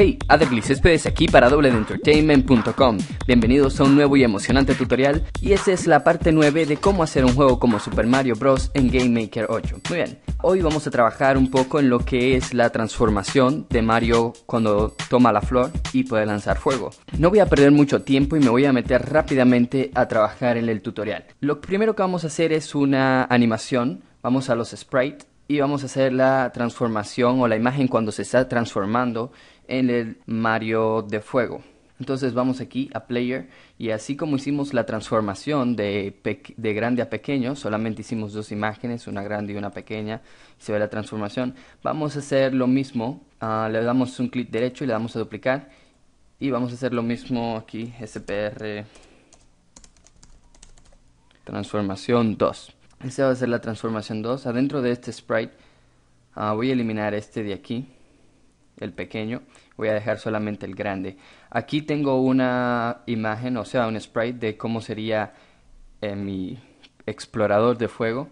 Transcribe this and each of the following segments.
Hey, Adderley Céspedes aquí para DoubleEntertainment.com. Bienvenidos a un nuevo y emocionante tutorial y esta es la parte 9 de cómo hacer un juego como Super Mario Bros. en Game Maker 8. Muy bien, hoy vamos a trabajar un poco en lo que es la transformación de Mario cuando toma la flor y puede lanzar fuego. No voy a perder mucho tiempo y me voy a meter rápidamente a trabajar en el tutorial. Lo primero que vamos a hacer es una animación. Vamos a los sprites y vamos a hacer la transformación o la imagen cuando se está transformando en el Mario de Fuego. Entonces vamos aquí a Player y así como hicimos la transformación de, de, grande a pequeño, solamente hicimos dos imágenes, una grande y una pequeña, se ve la transformación, vamos a hacer lo mismo, ah, le damos un clic derecho y le damos a duplicar y vamos a hacer lo mismo aquí, SPR transformación 2. Esa va a ser la transformación 2. Adentro de este sprite ah, voy a eliminar este de aquí el pequeño, voy a dejar solamente el grande. Aquí tengo una imagen, o sea, un sprite de cómo sería eh, mi explorador de fuego.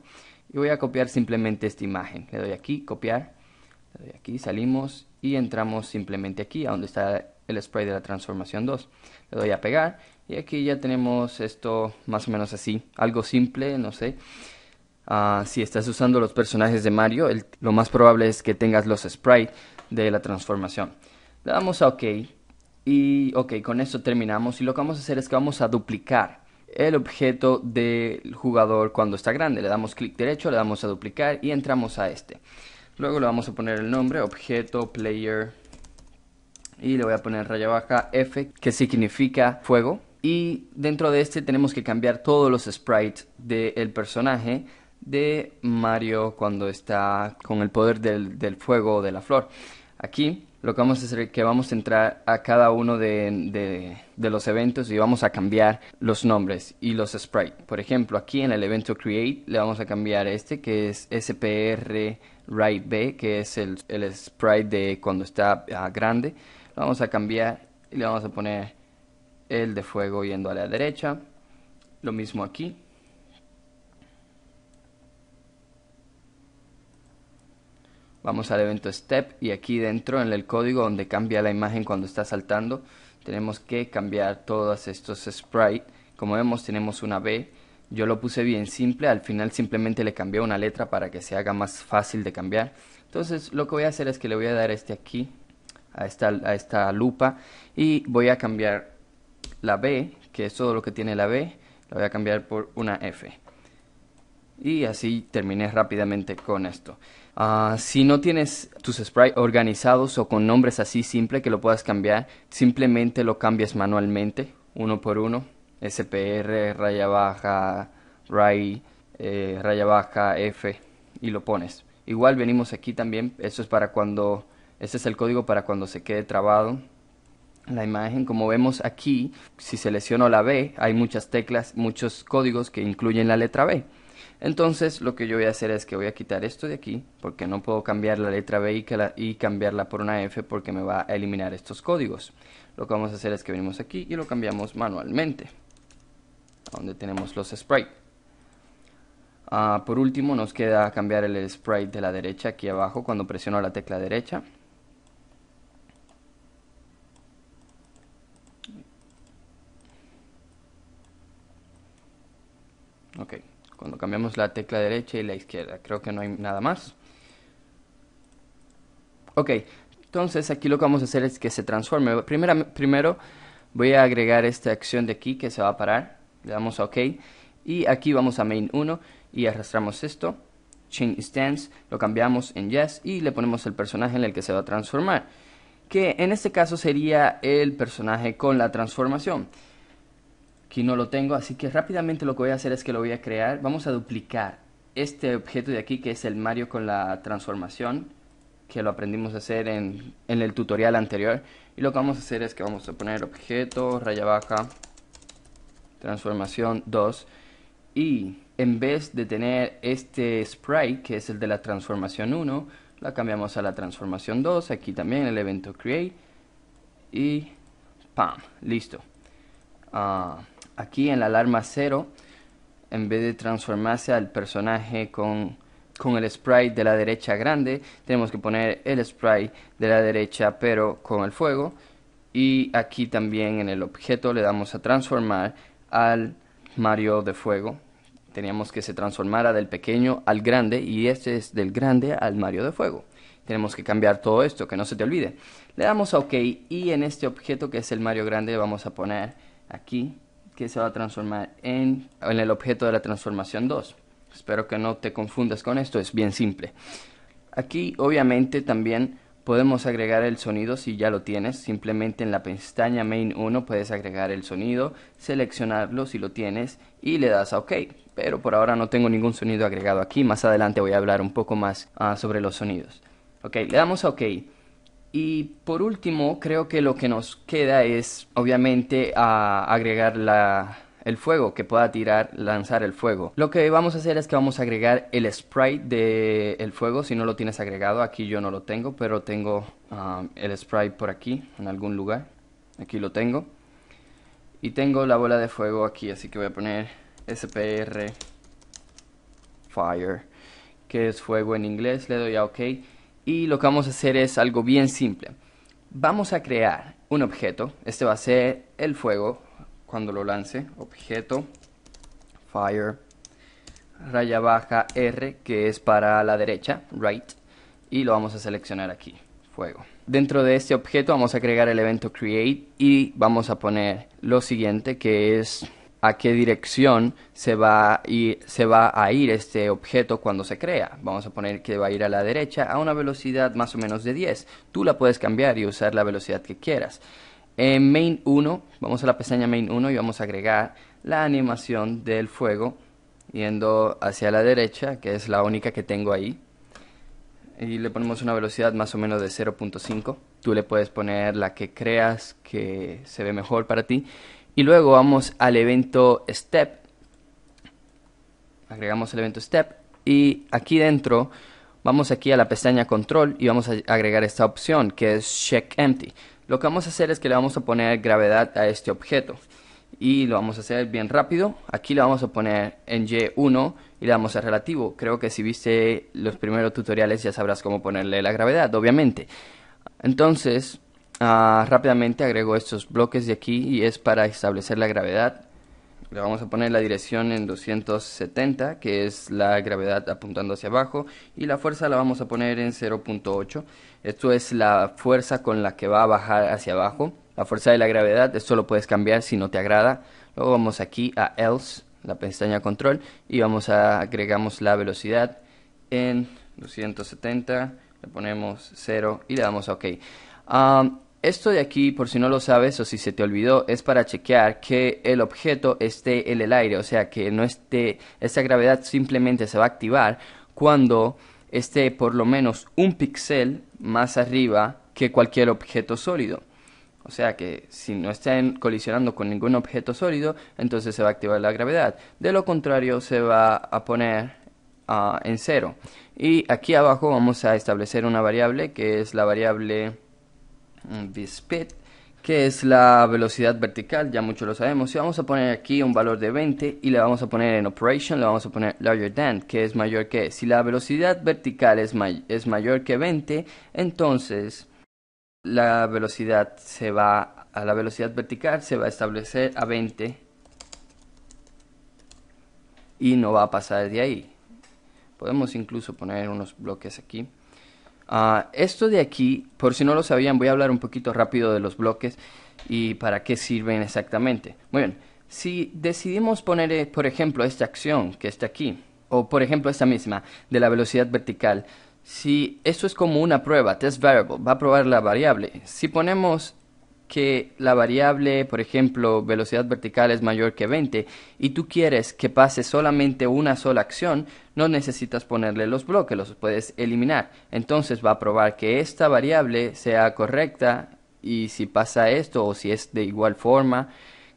Y voy a copiar simplemente esta imagen. Le doy aquí, copiar. Le doy aquí, salimos y entramos simplemente aquí, a donde está el sprite de la transformación 2. Le doy a pegar y aquí ya tenemos esto más o menos así. Algo simple, no sé. Ah, si estás usando los personajes de Mario, lo más probable es que tengas los sprites de la transformación. Le damos a OK y OK, con esto terminamos y lo que vamos a hacer es que vamos a duplicar el objeto del jugador cuando está grande. Le damos clic derecho, le damos a duplicar y entramos a este. Luego le vamos a poner el nombre, objeto, player, y le voy a poner raya baja F, que significa fuego. Y dentro de este tenemos que cambiar todos los sprites del personaje de Mario cuando está con el poder del, fuego o de la flor. Aquí lo que vamos a hacer es que vamos a entrar a cada uno de, los eventos y vamos a cambiar los nombres y los sprites. Por ejemplo, aquí en el evento Create le vamos a cambiar este que es SPR Right B, que es el, sprite de cuando está ah, grande. Lo vamos a cambiar y le vamos a poner el de fuego yendo a la derecha. Lo mismo aquí. Vamos al evento Step y aquí dentro en el código donde cambia la imagen cuando está saltando, tenemos que cambiar todos estos sprites. Como vemos tenemos una B, yo lo puse bien simple, al final simplemente le cambié una letra para que se haga más fácil de cambiar. Entonces lo que voy a hacer es que le voy a dar este aquí, a esta, a esta lupa, y voy a cambiar la B, que es todo lo que tiene la B, la voy a cambiar por una F. Y así terminé rápidamente con esto. Ah, si no tienes tus sprites organizados o con nombres así simple que lo puedas cambiar, simplemente lo cambias manualmente, uno por uno. SPR, raya baja, RAI, eh, raya baja, F, y lo pones. Igual venimos aquí también, eso es para cuando, este es el código para cuando se quede trabado la imagen. Como vemos aquí, si selecciono la B, hay muchas teclas, muchos códigos que incluyen la letra B. Entonces lo que yo voy a hacer es que voy a quitar esto de aquí porque no puedo cambiar la letra B y, cambiarla por una F porque me va a eliminar estos códigos. Lo que vamos a hacer es que venimos aquí y lo cambiamos manualmente donde tenemos los Sprite ah, por último nos queda cambiar el sprite de la derecha aquí abajo cuando presiono la tecla derecha. Ok cuando cambiamos la tecla derecha y la izquierda. Creo que no hay nada más. Ok, entonces aquí lo que vamos a hacer es que se transforme. primero voy a agregar esta acción de aquí que se va a parar. Le damos a OK. Y aquí vamos a main 1 y arrastramos esto. Change stance, lo cambiamos en yes y le ponemos el personaje en el que se va a transformar. Que en este caso sería el personaje con la transformación no lo tengo, así que rápidamente lo que voy a hacer es que lo voy a crear. Vamos a duplicar este objeto de aquí, que es el Mario con la transformación, que lo aprendimos a hacer en, el tutorial anterior. Y lo que vamos a hacer es que vamos a poner objeto, raya baja, transformación 2. Y en vez de tener este sprite, que es el de la transformación 1, la cambiamos a la transformación 2, aquí también el evento create. Y ¡pam! Listo. Ah, aquí en la alarma cero, en vez de transformarse al personaje con, con, el sprite de la derecha grande, tenemos que poner el sprite de la derecha pero con el fuego. Y aquí también en el objeto le damos a transformar al Mario de fuego. Teníamos que se transformara del pequeño al grande y este es del grande al Mario de fuego. Tenemos que cambiar todo esto, que no se te olvide. Le damos a OK y en este objeto que es el Mario grande vamos a poner aquí que se va a transformar en, en el objeto de la transformación 2. Espero que no te confundas con esto, es bien simple. Aquí obviamente también podemos agregar el sonido si ya lo tienes, simplemente en la pestaña main 1 puedes agregar el sonido, seleccionarlo si lo tienes y le das a OK. Pero por ahora no tengo ningún sonido agregado aquí, más adelante voy a hablar un poco más ah, sobre los sonidos. Ok, le damos a OK. Y por último, creo que lo que nos queda es, obviamente, agregar el fuego, que pueda tirar, lanzar el fuego. Lo que vamos a hacer es que vamos a agregar el sprite del fuego, si no lo tienes agregado, aquí yo no lo tengo, pero tengo um, el sprite por aquí, en algún lugar, aquí lo tengo. Y tengo la bola de fuego aquí, así que voy a poner SPR Fire, que es fuego en inglés, le doy a OK y lo que vamos a hacer es algo bien simple. Vamos a crear un objeto, este va a ser el fuego cuando lo lance, objeto, fire, raya baja R que es para la derecha, right, y lo vamos a seleccionar aquí, fuego. Dentro de este objeto vamos a agregar el evento create y vamos a poner lo siguiente que es a qué dirección se va, y se va a ir este objeto cuando se crea. Vamos a poner que va a ir a la derecha a una velocidad más o menos de 10. Tú la puedes cambiar y usar la velocidad que quieras. En main 1, vamos a la pestaña main 1 y vamos a agregar la animación del fuego yendo hacia la derecha, que es la única que tengo ahí. Y le ponemos una velocidad más o menos de 0.5. Tú le puedes poner la que creas que se ve mejor para ti. Y luego vamos al evento Step. Agregamos el evento Step. Y aquí dentro vamos aquí a la pestaña Control y vamos a agregar esta opción que es Check Empty. Lo que vamos a hacer es que le vamos a poner gravedad a este objeto. Y lo vamos a hacer bien rápido. Aquí le vamos a poner en Y1 y le damos a relativo. Creo que si viste los primeros tutoriales ya sabrás cómo ponerle la gravedad, obviamente. Entonces, Ah, rápidamente agrego estos bloques de aquí y es para establecer la gravedad. Le vamos a poner la dirección en 270, que es la gravedad apuntando hacia abajo, y la fuerza la vamos a poner en 0.8. Esto es la fuerza con la que va a bajar hacia abajo. La fuerza de la gravedad, esto lo puedes cambiar si no te agrada. Luego vamos aquí a else, la pestaña control, y vamos a agregamos la velocidad en 270, le ponemos 0 y le damos a OK. Ah, esto de aquí, por si no lo sabes o si se te olvidó, es para chequear que el objeto esté en el aire, o sea, que no esté, esa gravedad simplemente se va a activar cuando esté por lo menos un píxel más arriba que cualquier objeto sólido. O sea que si no estén colisionando con ningún objeto sólido, entonces se va a activar la gravedad. De lo contrario, se va a poner ah, en cero. Y aquí abajo vamos a establecer una variable que es la variable que es la velocidad vertical, ya mucho lo sabemos. Y vamos a poner aquí un valor de 20 y le vamos a poner en operation, le vamos a poner larger than, que es mayor que. Si la velocidad vertical es, es mayor que 20, entonces la velocidad se va a la velocidad vertical se va a establecer a 20 y no va a pasar de ahí. Podemos incluso poner unos bloques aquí. Ah, esto de aquí, por si no lo sabían, voy a hablar un poquito rápido de los bloques y para qué sirven exactamente. Muy bien, si decidimos poner, eh, por ejemplo, esta acción que está aquí, o por ejemplo esta misma, de la velocidad vertical, si esto es como una prueba, test variable, va a probar la variable. Si ponemos que la variable, por ejemplo, velocidad vertical es mayor que 20 y tú quieres que pase solamente una sola acción, no necesitas ponerle los bloques, los puedes eliminar. Entonces va a probar que esta variable sea correcta y si pasa esto o si es de igual forma,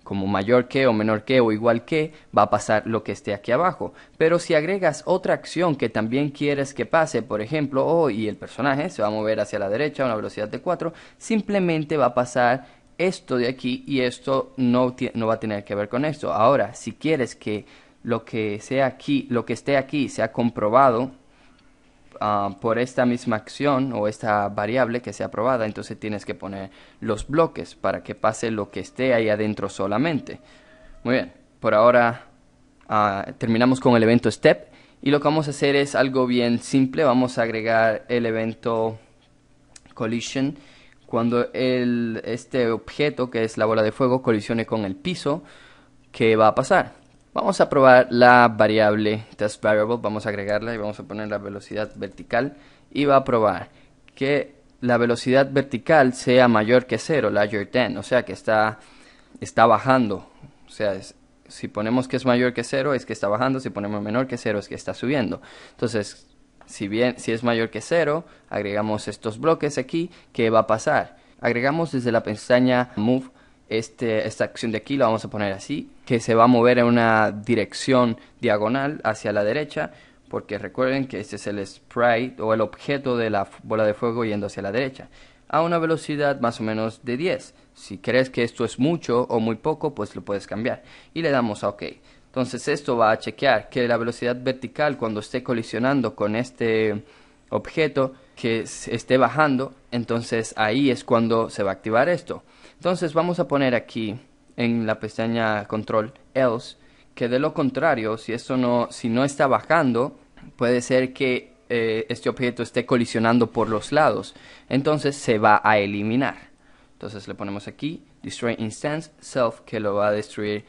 como mayor que o menor que o igual que, va a pasar lo que esté aquí abajo. Pero si agregas otra acción que también quieres que pase, por ejemplo, oh, y el personaje se va a mover hacia la derecha a una velocidad de 4, simplemente va a pasar esto de aquí y esto no, no va a tener que ver con esto. Ahora, si quieres que lo que sea aquí, lo que esté aquí sea comprobado Ah, por esta misma acción o esta variable que sea aprobada, entonces tienes que poner los bloques para que pase lo que esté ahí adentro solamente. Muy bien, por ahora ah, terminamos con el evento step y lo que vamos a hacer es algo bien simple, vamos a agregar el evento collision cuando este objeto que es la bola de fuego colisione con el piso, ¿qué va a pasar? Vamos a probar la variable test variable, vamos a agregarla y vamos a poner la velocidad vertical y va a probar que la velocidad vertical sea mayor que 0, larger than, o sea que está, está bajando. O sea, si ponemos que es mayor que 0 es que está bajando, si ponemos menor que 0 es que está subiendo. Entonces, si bien si es mayor que 0, agregamos estos bloques aquí, ¿qué va a pasar? Agregamos desde la pestaña move este, esta acción de aquí, la vamos a poner así que se va a mover en una dirección diagonal hacia la derecha, porque recuerden que este es el sprite o el objeto de la bola de fuego yendo hacia la derecha, a una velocidad más o menos de 10. Si crees que esto es mucho o muy poco, pues lo puedes cambiar. Y le damos a OK. Entonces esto va a chequear que la velocidad vertical cuando esté colisionando con este objeto que esté bajando, entonces ahí es cuando se va a activar esto. Entonces vamos a poner aquí en la pestaña control else, que de lo contrario, si esto no, si no está bajando, puede ser que eh, este objeto esté colisionando por los lados. Entonces se va a eliminar. Entonces le ponemos aquí destroy instance self que lo va a destruir,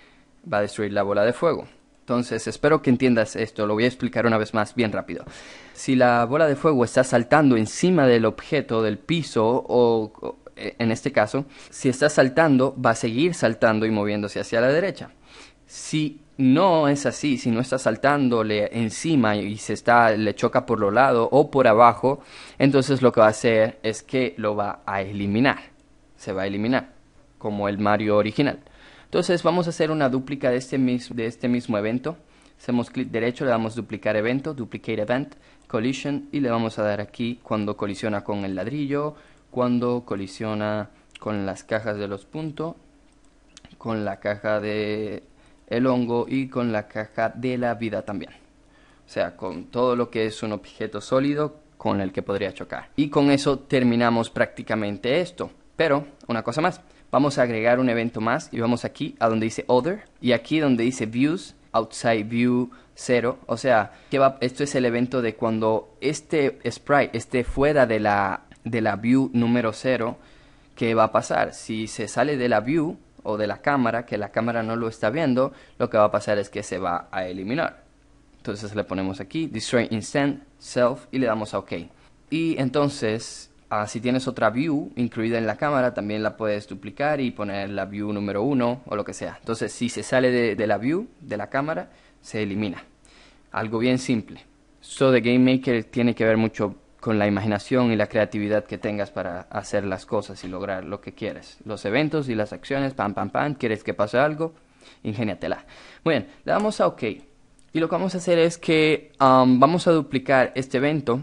va a destruir la bola de fuego. Entonces espero que entiendas esto, lo voy a explicar una vez más bien rápido. Si la bola de fuego está saltando encima del objeto, del piso o, en este caso, si está saltando, va a seguir saltando y moviéndose hacia la derecha. Si no es así, si no está saltándole encima y se está, le choca por los lados o por abajo, entonces lo que va a hacer es que lo va a eliminar. Se va a eliminar, como el Mario original. Entonces vamos a hacer una duplica de este, de este mismo evento. Hacemos clic derecho, le damos duplicar evento, duplicate event, collision y le vamos a dar aquí cuando colisiona con el ladrillo, cuando colisiona con las cajas de los puntos, con la caja de el hongo y con la caja de la vida también. O sea, con todo lo que es un objeto sólido con el que podría chocar. Y con eso terminamos prácticamente esto. Pero, una cosa más, vamos a agregar un evento más y vamos aquí a donde dice Other y aquí donde dice Views, Outside View 0. O sea, que esto es el evento de cuando este sprite esté fuera de la de la view número 0, ¿qué va a pasar? Si se sale de la view o de la cámara, que la cámara no lo está viendo, lo que va a pasar es que se va a eliminar. Entonces le ponemos aquí, Destroy Instant, Self, y le damos a OK. Y entonces, ah, si tienes otra view incluida en la cámara, también la puedes duplicar y poner la view número 1 o lo que sea. Entonces, si se sale de, la view, de la cámara, se elimina. Algo bien simple. the Game Maker tiene que ver mucho con la imaginación y la creatividad que tengas para hacer las cosas y lograr lo que quieres. Los eventos y las acciones, pam, pam, pam, quieres que pase algo, ingéniatela. Muy bien, le damos a OK. Y lo que vamos a hacer es que um, vamos a duplicar este evento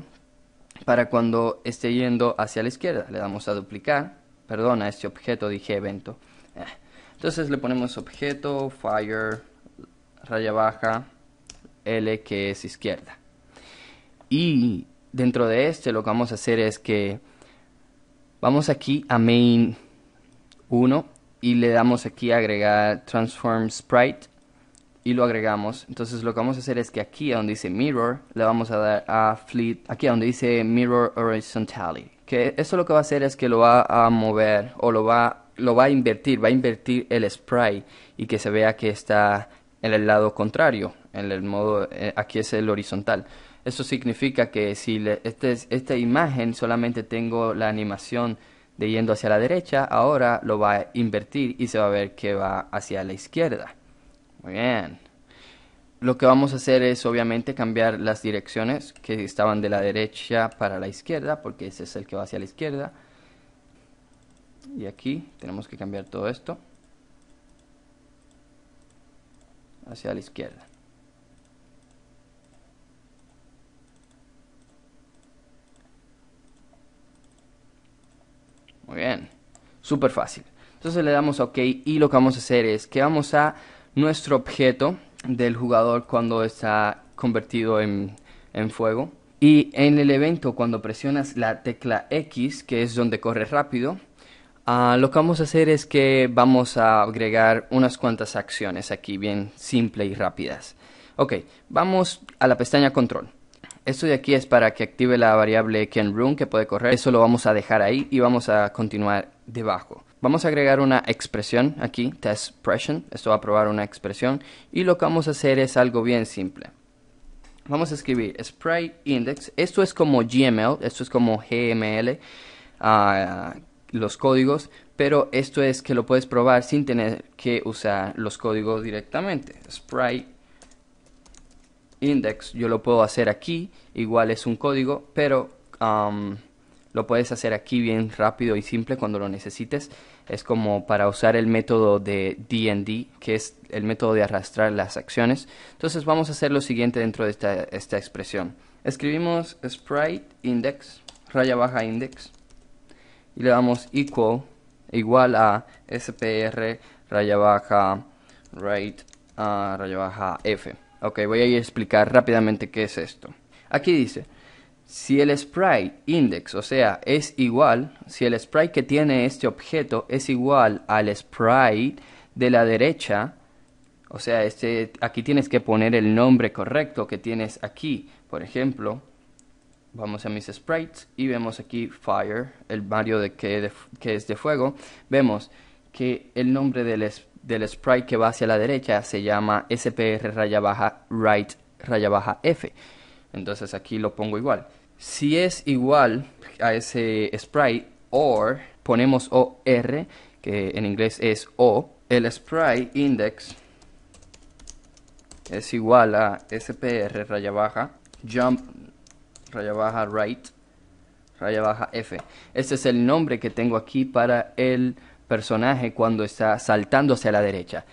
para cuando esté yendo hacia la izquierda. Le damos a duplicar, perdona este objeto, dije evento. Eh. Entonces le ponemos objeto, fire, raya baja, L que es izquierda. Y dentro de este lo que vamos a hacer es que vamos aquí a main 1 y le damos aquí a agregar transform sprite y lo agregamos. Entonces lo que vamos a hacer es que aquí donde dice mirror le vamos a dar a fleet, aquí donde dice mirror horizontally, que eso lo que va a hacer es que lo va a mover o lo va lo va a invertir, va a invertir el sprite y que se vea que está en el lado contrario, en el modo eh, aquí es el horizontal. Eso significa que si le, este esta imagen solamente tengo la animación de yendo hacia la derecha, ahora lo va a invertir y se va a ver que va hacia la izquierda. Muy bien. Lo que vamos a hacer es obviamente cambiar las direcciones que estaban de la derecha para la izquierda, porque ese es el que va hacia la izquierda. Y aquí tenemos que cambiar todo esto hacia la izquierda. Muy bien. Súper fácil. Entonces le damos OK y lo que vamos a hacer es que vamos a nuestro objeto del jugador cuando está convertido en, fuego. Y en el evento cuando presionas la tecla X, que es donde corre rápido, ah, lo que vamos a hacer es que vamos a agregar unas cuantas acciones aquí, bien simple y rápidas. Ok, vamos a la pestaña control. Esto de aquí es para que active la variable canRun que puede correr. Eso lo vamos a dejar ahí y vamos a continuar debajo. Vamos a agregar una expresión aquí, testPression. Esto va a probar una expresión. Y lo que vamos a hacer es algo bien simple. Vamos a escribir spray index. Esto es como GML, esto es como GML, ah, los códigos, pero esto es que lo puedes probar sin tener que usar los códigos directamente. Spray index, yo lo puedo hacer aquí, igual es un código, pero lo puedes hacer aquí bien rápido y simple cuando lo necesites. Es como para usar el método de DND, que es el método de arrastrar las acciones. Entonces vamos a hacer lo siguiente dentro de esta, esta expresión. Escribimos sprite index, raya baja index, y le damos equal, igual a spr, raya baja, write ah, raya baja f. Ok, voy a explicar rápidamente qué es esto. Aquí dice, si el sprite index, o sea, es igual, si el sprite que tiene este objeto es igual al sprite de la derecha, o sea, este, aquí tienes que poner el nombre correcto que tienes aquí. Por ejemplo, vamos a mis sprites y vemos aquí Fire, el barrio de que, que es de fuego. Vemos que el nombre del, del sprite que va hacia la derecha se llama SPR raya baja right raya baja F. Entonces aquí lo pongo igual. Si es igual a ese sprite, or, ponemos OR, que en inglés es O, el sprite index es igual a SPR raya baja, jump raya baja right, raya baja F. Este es el nombre que tengo aquí para el personaje cuando está saltando hacia la derecha.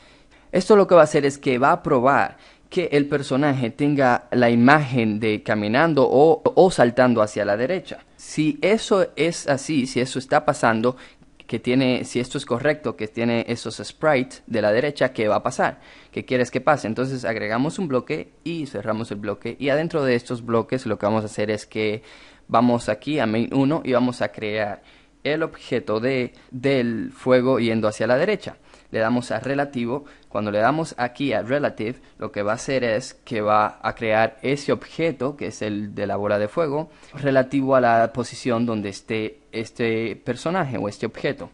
Esto lo que va a hacer es que va a probar que el personaje tenga la imagen de caminando o, saltando hacia la derecha. Si eso es así, si eso está pasando, que tiene, si esto es correcto, que tiene esos sprites de la derecha, ¿qué va a pasar? ¿Qué quieres que pase? Entonces agregamos un bloque y cerramos el bloque. Y adentro de estos bloques lo que vamos a hacer es que vamos aquí a main 1 y vamos a crear el objeto de, del fuego yendo hacia la derecha. Le damos a relativo. Cuando le damos aquí a relative, lo que va a hacer es que va a crear ese objeto, que es el de la bola de fuego, relativo a la posición donde esté este personaje o este objeto.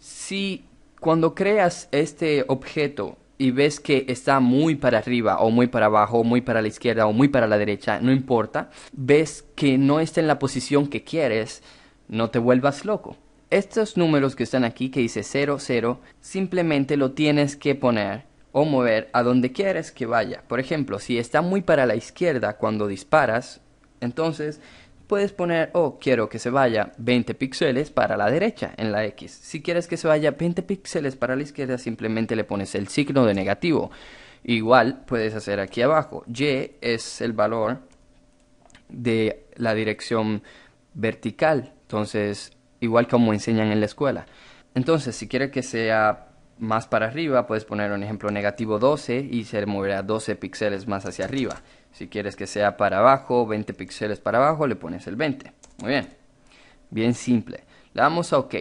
Si cuando creas este objeto y ves que está muy para arriba o muy para abajo o muy para la izquierda o muy para la derecha, no importa, ves que no está en la posición que quieres, no te vuelvas loco. Estos números que están aquí, que dice 0, 0. simplemente lo tienes que poner o mover a donde quieres que vaya. Por ejemplo, si está muy para la izquierda cuando disparas, entonces puedes poner, o oh, quiero que se vaya 20 píxeles para la derecha en la X. Si quieres que se vaya 20 píxeles para la izquierda, simplemente le pones el signo de negativo. Igual puedes hacer aquí abajo. Y es el valor de la dirección vertical entonces, igual como enseñan en la escuela. Entonces, si quieres que sea más para arriba, puedes poner un ejemplo negativo 12 y se moverá 12 píxeles más hacia arriba. Si quieres que sea para abajo, 20 píxeles para abajo, le pones el 20. Muy bien. Bien simple. Le damos a OK.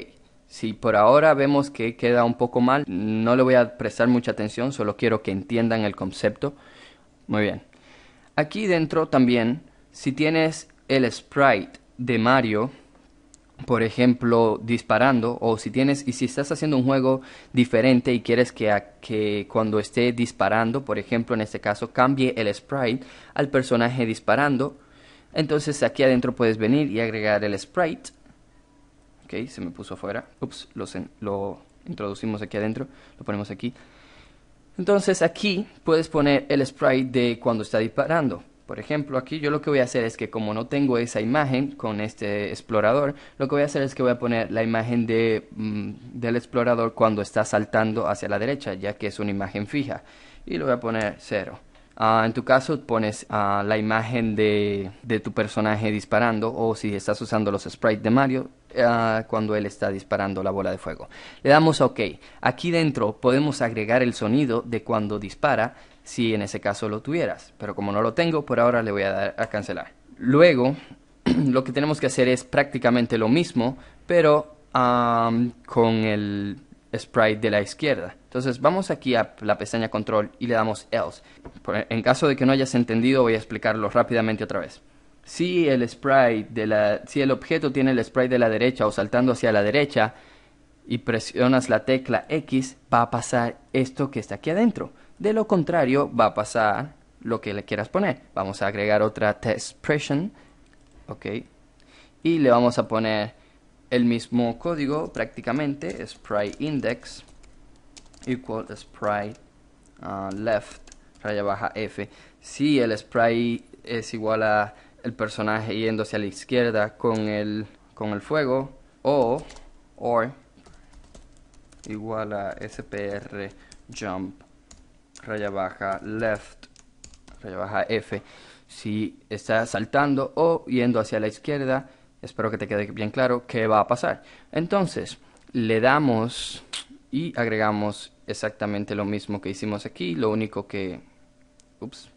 Si por ahora vemos que queda un poco mal, no le voy a prestar mucha atención, solo quiero que entiendan el concepto. Muy bien. Aquí dentro también, si tienes el sprite de Mario, por ejemplo, disparando, o si tienes, y si estás haciendo un juego diferente y quieres que, que cuando esté disparando, por ejemplo, en este caso, cambie el sprite al personaje disparando, entonces aquí adentro puedes venir y agregar el sprite. Ok, se me puso afuera. Ups, lo introducimos aquí adentro, lo ponemos aquí. Entonces aquí puedes poner el sprite de cuando está disparando. Por ejemplo, aquí yo lo que voy a hacer es que como no tengo esa imagen con este explorador, lo que voy a hacer es que voy a poner la imagen de, mm, del explorador cuando está saltando hacia la derecha, ya que es una imagen fija. Y lo voy a poner cero. Ah, en tu caso pones ah, la imagen de, tu personaje disparando o si estás usando los sprites de Mario ah, cuando él está disparando la bola de fuego. Le damos OK. Aquí dentro podemos agregar el sonido de cuando dispara si en ese caso lo tuvieras. Pero como no lo tengo, por ahora le voy a dar a cancelar. Luego, lo que tenemos que hacer es prácticamente lo mismo, pero con el sprite de la izquierda. Entonces vamos aquí a la pestaña control y le damos else. En caso de que no hayas entendido voy a explicarlo rápidamente otra vez. Si el sprite de la, si el objeto tiene el sprite de la derecha o saltando hacia la derecha y presionas la tecla X va a pasar esto que está aquí adentro. De lo contrario, va a pasar lo que le quieras poner. Vamos a agregar otra test expression, ok, y le vamos a poner el mismo código prácticamente, sprite index equal sprite uh, left raya baja f. Si el sprite es igual a el personaje yéndose a la izquierda con el, con el fuego o or igual a spr jump raya baja left, raya baja F, si está saltando o yendo hacia la izquierda, espero que te quede bien claro qué va a pasar. Entonces, le damos y agregamos exactamente lo mismo que hicimos aquí, lo único que... Ups.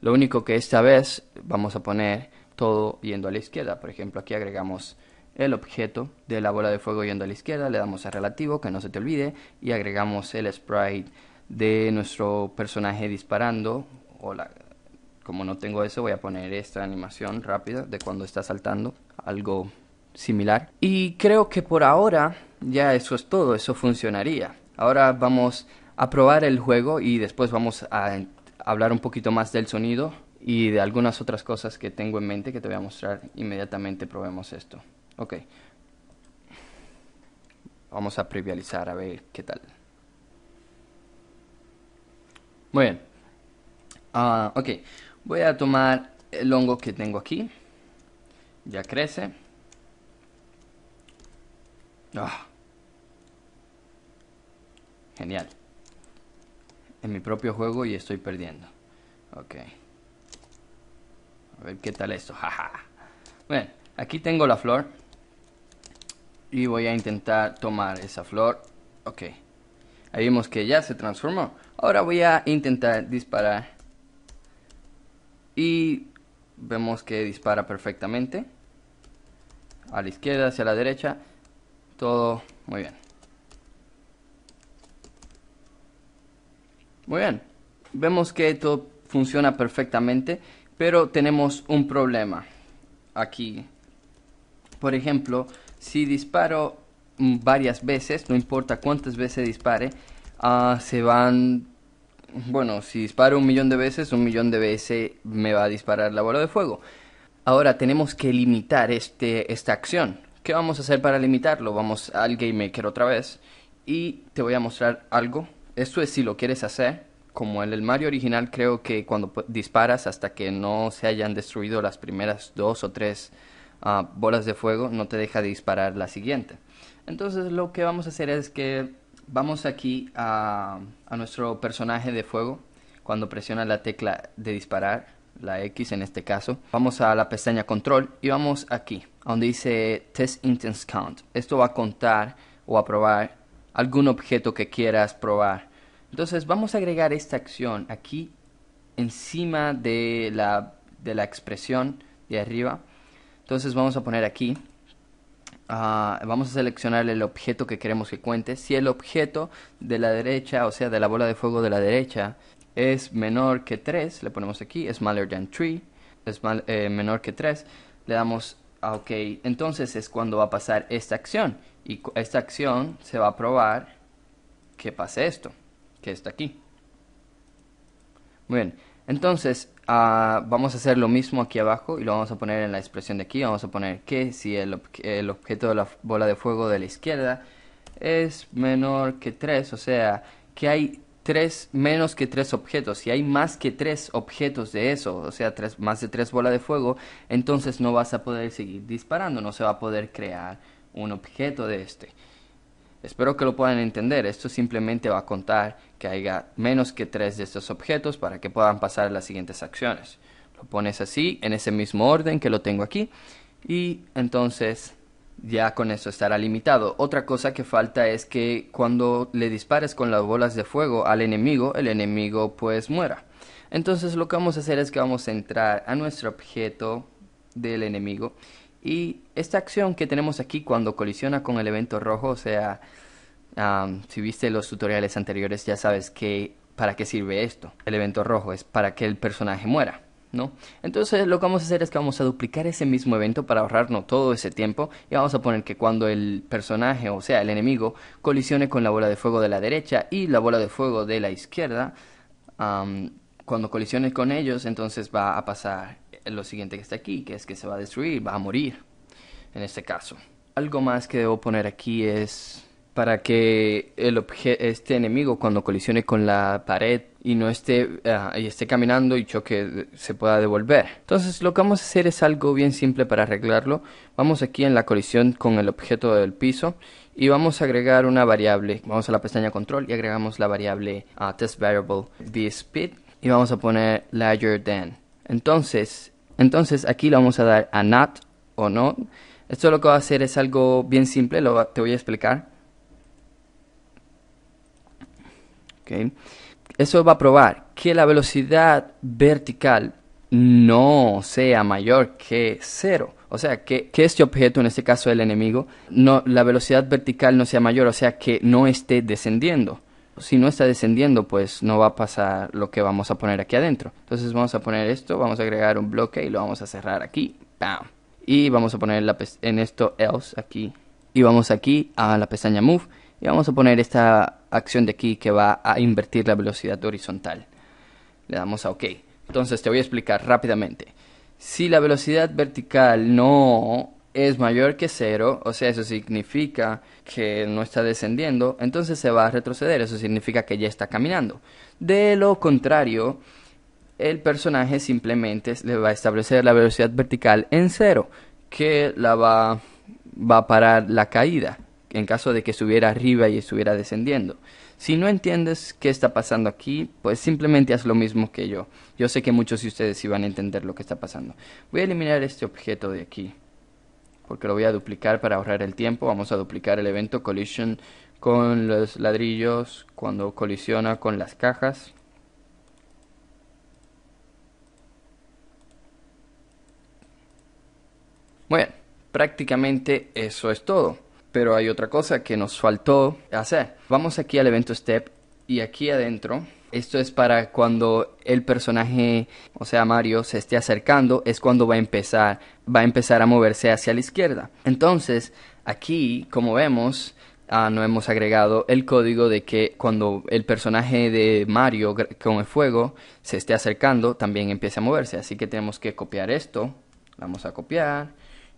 Lo único que esta vez vamos a poner todo yendo a la izquierda. Por ejemplo, aquí agregamos el objeto de la bola de fuego yendo a la izquierda, le damos a relativo, que no se te olvide, y agregamos el sprite de nuestro personaje disparando. O como no tengo eso, voy a poner esta animación rápida de cuando está saltando, algo similar. Y creo que por ahora ya eso es todo, eso funcionaría. Ahora vamos a probar el juego y después vamos a hablar un poquito más del sonido y de algunas otras cosas que tengo en mente que te voy a mostrar inmediatamente probemos esto. Ok. Vamos a Prevializar a ver qué tal. Muy bien. Ah, ok. Voy a tomar el hongo que tengo aquí. Ya crece. Ah. Genial. En mi propio juego y estoy perdiendo. Ok. A ver qué tal esto. Jaja. Bueno, aquí tengo la flor. Y voy a intentar tomar esa flor. Ok. Ahí vimos que ya se transformó. Ahora voy a intentar disparar. Y vemos que dispara perfectamente. A la izquierda, hacia la derecha. Todo muy bien. Muy bien. Vemos que todo funciona perfectamente. Pero tenemos un problema. Aquí. Por ejemplo, si disparo mm, varias veces, no importa cuántas veces dispare, ah, se van... Bueno, si disparo un millón de veces, un millón de veces me va a disparar la bola de fuego. Ahora tenemos que limitar este, esta acción. ¿Qué vamos a hacer para limitarlo? Vamos al Game Maker otra vez y te voy a mostrar algo. Esto es si lo quieres hacer. Como en el Mario original, creo que cuando disparas hasta que no se hayan destruido las primeras dos o tres bolas de fuego, no te deja disparar la siguiente. Entonces lo que vamos a hacer es que vamos aquí a, nuestro personaje de fuego. Cuando presiona la tecla de disparar, la X en este caso, vamos a la pestaña control y vamos aquí, donde dice Test Intense Count. Esto va a contar o a probar algún objeto que quieras probar. Entonces vamos a agregar esta acción aquí encima de la, de la expresión de arriba entonces vamos a poner aquí, ah, vamos a seleccionar el objeto que queremos que cuente. Si el objeto de la derecha, o sea, de la bola de fuego de la derecha, es menor que 3, le ponemos aquí, smaller than 3, es eh, menor que 3, le damos a OK. Entonces es cuando va a pasar esta acción. Y esta acción se va a probar que pase esto, que está aquí. Muy bien, entonces vamos a hacer lo mismo aquí abajo y lo vamos a poner en la expresión de aquí. Vamos a poner que si el, el, objeto de la bola de fuego de la izquierda es menor que 3, o sea, que hay tres menos que tres objetos. Si hay más que tres objetos de eso, o sea, tres, más de tres bolas de fuego, entonces no vas a poder seguir disparando, no se va a poder crear un objeto de este. Espero que lo puedan entender. Esto simplemente va a contar que haya menos que tres de estos objetos para que puedan pasar las siguientes acciones. Lo pones así, en ese mismo orden que lo tengo aquí. Y entonces ya con eso estará limitado. Otra cosa que falta es que cuando le dispares con las bolas de fuego al enemigo, el enemigo pues muera. Entonces lo que vamos a hacer es que vamos a entrar a nuestro objeto del enemigo y esta acción que tenemos aquí cuando colisiona con el evento rojo, o sea, si viste los tutoriales anteriores ya sabes que para qué sirve esto. El evento rojo es para que el personaje muera, ¿no? Entonces lo que vamos a hacer es que vamos a duplicar ese mismo evento para ahorrarnos todo ese tiempo y vamos a poner que cuando el personaje, o sea, el enemigo, colisione con la bola de fuego de la derecha y la bola de fuego de la izquierda, cuando colisione con ellos entonces va a pasar lo siguiente que está aquí, que es que se va a destruir, va a morir, en este caso. Algo más que debo poner aquí es para que el este enemigo cuando colisione con la pared y no esté ah, y esté caminando y choque se pueda devolver. Entonces lo que vamos a hacer es algo bien simple para arreglarlo. Vamos aquí en la colisión con el objeto del piso y vamos a agregar una variable. Vamos a la pestaña control y agregamos la variable a ah, test variable speed y vamos a poner larger than entonces, entonces aquí lo vamos a dar a not o no. Esto lo que va a hacer es algo bien simple, lo, te voy a explicar. Okay. Eso va a probar que la velocidad vertical no sea mayor que cero. O sea, que, este objeto, en este caso el enemigo, la velocidad vertical no sea mayor, o sea, que no esté descendiendo si no está descendiendo, pues no va a pasar lo que vamos a poner aquí adentro. Entonces vamos a poner esto, vamos a agregar un bloque y lo vamos a cerrar aquí. Y vamos a poner la en esto else aquí. Y vamos aquí a la pestaña move y vamos a poner esta acción de aquí que va a invertir la velocidad horizontal. Le damos a OK. Entonces te voy a explicar rápidamente. Si la velocidad vertical no es mayor que cero, o sea, eso significa que no está descendiendo, entonces se va a retroceder, eso significa que ya está caminando. De lo contrario, el personaje simplemente le va a establecer la velocidad vertical en cero, que la va, a parar la caída, en caso de que estuviera arriba y estuviera descendiendo. Si no entiendes qué está pasando aquí, pues simplemente haz lo mismo que yo. Yo sé que muchos de ustedes iban a entender lo que está pasando. Voy a eliminar este objeto de aquí porque lo voy a duplicar para ahorrar el tiempo. Vamos a duplicar el evento collision con los ladrillos cuando colisiona con las cajas. Bueno, prácticamente eso es todo. Pero hay otra cosa que nos faltó hacer. Vamos aquí al evento step y aquí adentro, esto es para cuando el personaje, o sea Mario, se esté acercando, es cuando va a empezar, va a empezar a moverse hacia la izquierda. Entonces, aquí, como vemos, ah, no hemos agregado el código de que cuando el personaje de Mario con el fuego se esté acercando, también empiece a moverse. Así que tenemos que copiar esto, vamos a copiar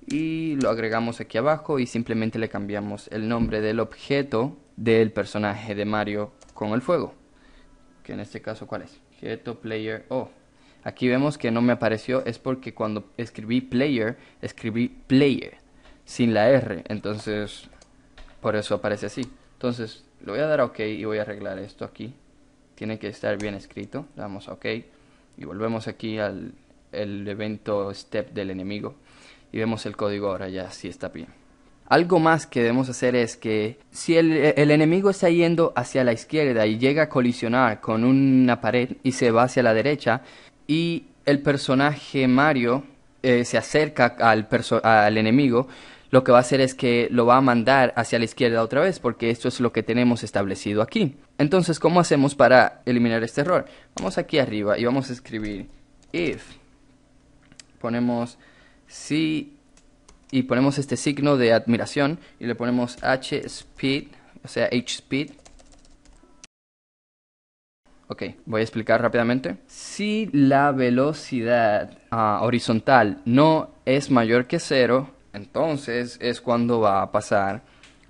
y lo agregamos aquí abajo y simplemente le cambiamos el nombre del objeto del personaje de Mario con el fuego. Que en este caso, ¿cuál es? Objeto player O. Aquí vemos que no me apareció, es porque cuando escribí player, escribí player sin la R. Entonces, por eso aparece así. Entonces, le voy a dar a OK y voy a arreglar esto aquí. Tiene que estar bien escrito. Le damos a OK y volvemos aquí al el evento step del enemigo. Y vemos el código ahora ya si está bien. Algo más que debemos hacer es que si el, enemigo está yendo hacia la izquierda y llega a colisionar con una pared y se va hacia la derecha y el personaje Mario eh, se acerca al, al enemigo, lo que va a hacer es que lo va a mandar hacia la izquierda otra vez porque esto es lo que tenemos establecido aquí. Entonces, ¿cómo hacemos para eliminar este error? Vamos aquí arriba y vamos a escribir if. Ponemos si y ponemos este signo de admiración y le ponemos h speed o sea, h speed Ok, voy a explicar rápidamente. Si la velocidad ah, horizontal no es mayor que cero, entonces es cuando va a pasar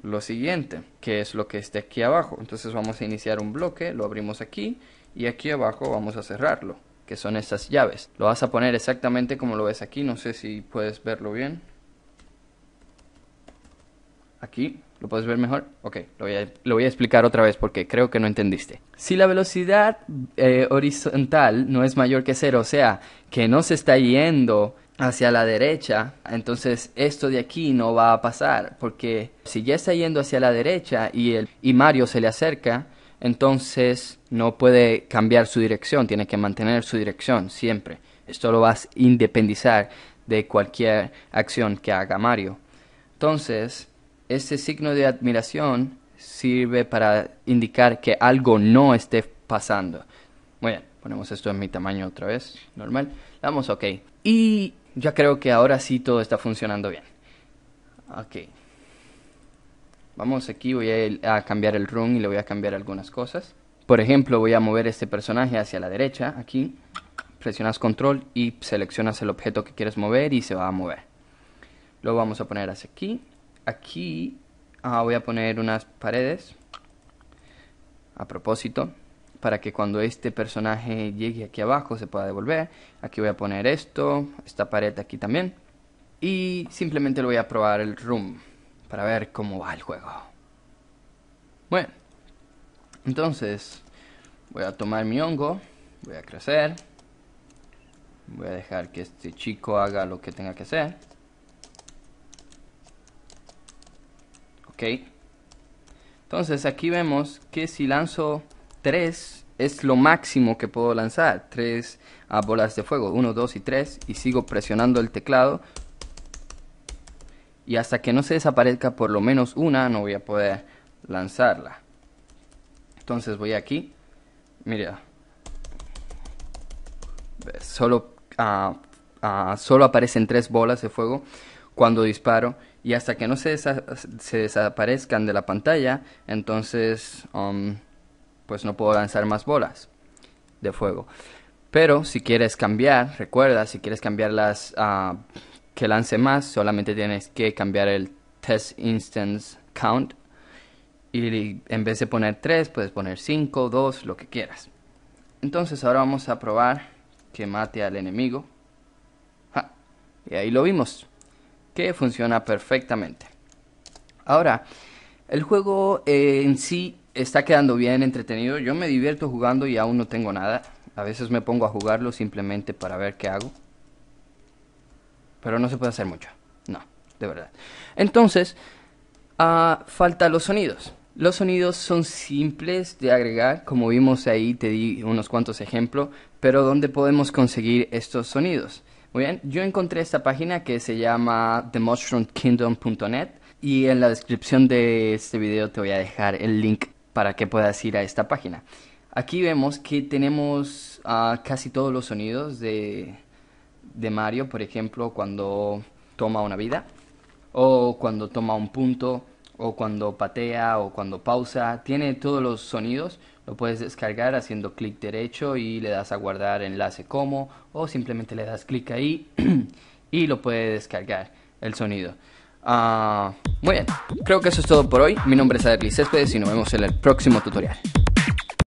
lo siguiente, que es lo que está aquí abajo. Entonces vamos a iniciar un bloque, lo abrimos aquí y aquí abajo vamos a cerrarlo, que son estas llaves. Lo vas a poner exactamente como lo ves aquí, no sé si puedes verlo bien aquí, ¿lo puedes ver mejor? Ok, lo voy, a, explicar otra vez porque creo que no entendiste. Si la velocidad eh, horizontal no es mayor que cero, o sea, que no se está yendo hacia la derecha, entonces esto de aquí no va a pasar, porque si ya está yendo hacia la derecha y, el, y Mario se le acerca, entonces no puede cambiar su dirección, tiene que mantener su dirección siempre. Esto lo vas a independizar de cualquier acción que haga Mario. Entonces, este signo de admiración sirve para indicar que algo no esté pasando. Muy bien, ponemos esto en mi tamaño otra vez, normal. Damos OK. Y ya creo que ahora sí todo está funcionando bien. Ok. Vamos aquí, voy a, a cambiar el room y le voy a cambiar algunas cosas. Por ejemplo, voy a mover este personaje hacia la derecha, aquí. Presionas control y seleccionas el objeto que quieres mover y se va a mover. Lo vamos a poner hacia aquí aquí ah, voy a poner unas paredes a propósito para que cuando este personaje llegue aquí abajo se pueda devolver. Aquí voy a poner esto, esta pared aquí también. Y simplemente lo voy a probar el room para ver cómo va el juego. Bueno, entonces voy a tomar mi hongo, voy a crecer. Voy a dejar que este chico haga lo que tenga que hacer. ok entonces aquí vemos que si lanzo 3 es lo máximo que puedo lanzar 3 bolas de fuego 1, 2 y 3 y sigo presionando el teclado y hasta que no se desaparezca por lo menos una no voy a poder lanzarla entonces voy aquí mira solo, ah, ah, solo aparecen tres bolas de fuego cuando disparo y hasta que no se, se desaparezcan de la pantalla, entonces um, pues no puedo lanzar más bolas de fuego. Pero si quieres cambiar, recuerda, si quieres cambiarlas las ah, que lance más, solamente tienes que cambiar el test instance count y en vez de poner 3 puedes poner 5, 2, lo que quieras. Entonces ahora vamos a probar que mate al enemigo. y ahí lo vimos que funciona perfectamente. Ahora, el juego eh, en sí está quedando bien entretenido. Yo me divierto jugando y aún no tengo nada. A veces me pongo a jugarlo simplemente para ver qué hago. Pero no se puede hacer mucho. No, de verdad. Entonces, ah, falta los sonidos. Los sonidos son simples de agregar, como vimos ahí, te di unos cuantos ejemplos, pero ¿dónde podemos conseguir estos sonidos? Muy bien, yo encontré esta página que se llama themushroomkingdom.net y en la descripción de este video te voy a dejar el link para que puedas ir a esta página. Aquí vemos que tenemos ah, casi todos los sonidos de, de Mario, por ejemplo, cuando toma una vida, o cuando toma un punto, o cuando patea, o cuando pausa. Tiene todos los sonidos, lo puedes descargar haciendo clic derecho y le das a guardar enlace como o simplemente le das clic ahí y lo puedes descargar el sonido. Ah, muy bien, creo que eso es todo por hoy. Mi nombre es Adelis Céspedes y nos vemos en el próximo tutorial.